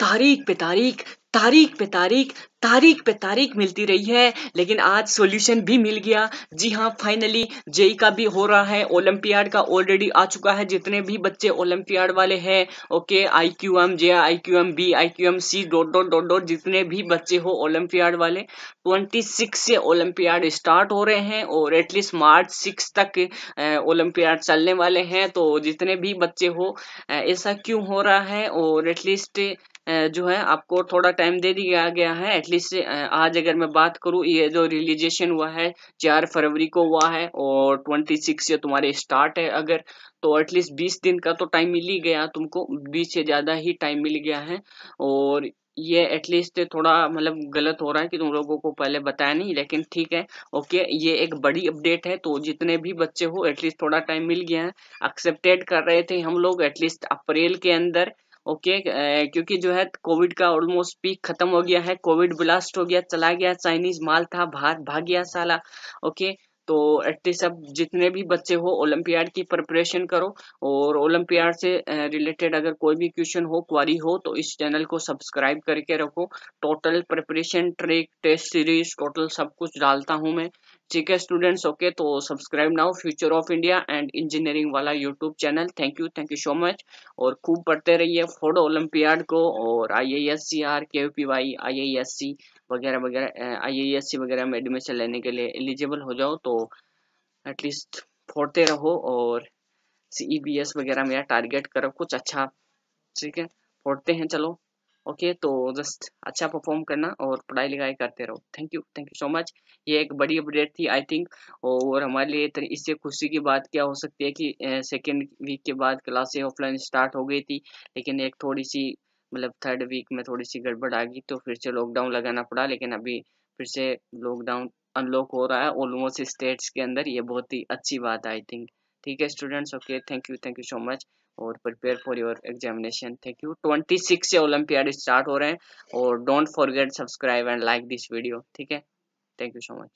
तारीख पे तारीख तारीख पे तारीख तारीख पे तारीख मिलती रही है लेकिन आज सॉल्यूशन भी मिल गया जी हाँ फाइनली जेई e e का भी हो रहा है ओलंपियाड का ऑलरेडी आ चुका है जितने भी बच्चे ओलंपियाड वाले हैं okay I Q M J I Q M B I Q M C dot dot dot dot जितने भी बच्चे हो ओलंपियाड वाले ट्वेंटी सिक्स से ओलंपियाड स्टार्ट हो रहे हैं और एटलीस्ट मार्च सिक्स तक ओलंपियाड चलने वाले हैं तो जितने भी बच्चे हो ऐसा क्यों हो रहा है और एटलीस्ट जो है आपको थोड़ा टाइम दे दिया गया है एटलीस्ट आज अगर मैं बात करूँ ये जो रिलीजेशन हुआ है चार फरवरी को हुआ है और ट्वेंटी सिक्स से तुम्हारे स्टार्ट है अगर तो एटलीस्ट बीस दिन का तो टाइम मिल ही गया तुमको बीस से ज़्यादा ही टाइम मिल गया है और ये एटलीस्ट थोड़ा मतलब गलत हो रहा है कि तुम लोगों को पहले बताया नहीं लेकिन ठीक है ओके ये एक बड़ी अपडेट है तो जितने भी बच्चे हो एटलीस्ट थोड़ा टाइम मिल गया है एक्सेप्टेड कर रहे थे हम लोग एटलीस्ट अप्रैल के अंदर ओके क्योंकि जो है कोविड का ऑलमोस्ट पीक खत्म हो गया है कोविड ब्लास्ट हो गया चला गया चाइनीज माल था बाहर भाग गया साला ओके तो एटलीस्ट अब जितने भी बच्चे हो ओलंपियाड की प्रिपरेशन करो और ओलंपियाड से रिलेटेड अगर कोई भी क्वेश्चन हो क्वारी हो तो इस चैनल को सब्सक्राइब करके रखो total preparation track test series total सब कुछ डालता हूँ मैं ठीक है स्टूडेंट्स ओके तो subscribe now future of India and engineering वाला YouTube channel thank you thank you so much और खूब पढ़ते रहिए फोडो ओलंपियाड को और आई आई एस सी आर K P Y I I S C वगैरह वगैरह आई आई एस सी वगैरह में एडमिशन लेने के लिए एलिजिबल हो जाओ तो एटलीस्ट फोड़ते रहो और सी ई बी एस वगैरह मेरा टारगेट करो कुछ अच्छा ठीक है फोड़ते हैं चलो ओके तो जस्ट अच्छा परफॉर्म करना और पढ़ाई लिखाई करते रहो thank you thank you so much ये एक बड़ी अपडेट थी आई थिंक और हमारे लिए इससे खुशी की बात क्या हो सकती है कि सेकेंड वीक के बाद क्लासे ऑफलाइन स्टार्ट हो गई थी लेकिन एक थोड़ी सी मतलब थर्ड वीक में थोड़ी सी गड़बड़ आ गई तो फिर से लॉकडाउन लगाना पड़ा लेकिन अभी फिर से लॉकडाउन अनलॉक हो रहा है ऑलमोस्ट स्टेट्स के अंदर ये बहुत ही अच्छी बात है आई थिंक ठीक है students okay thank you thank you so much और prepare for your examination thank you twenty six से ओलंपियाड स्टार्ट हो रहे हैं और don't forget subscribe and like this video ठीक है थैंक यू सो मच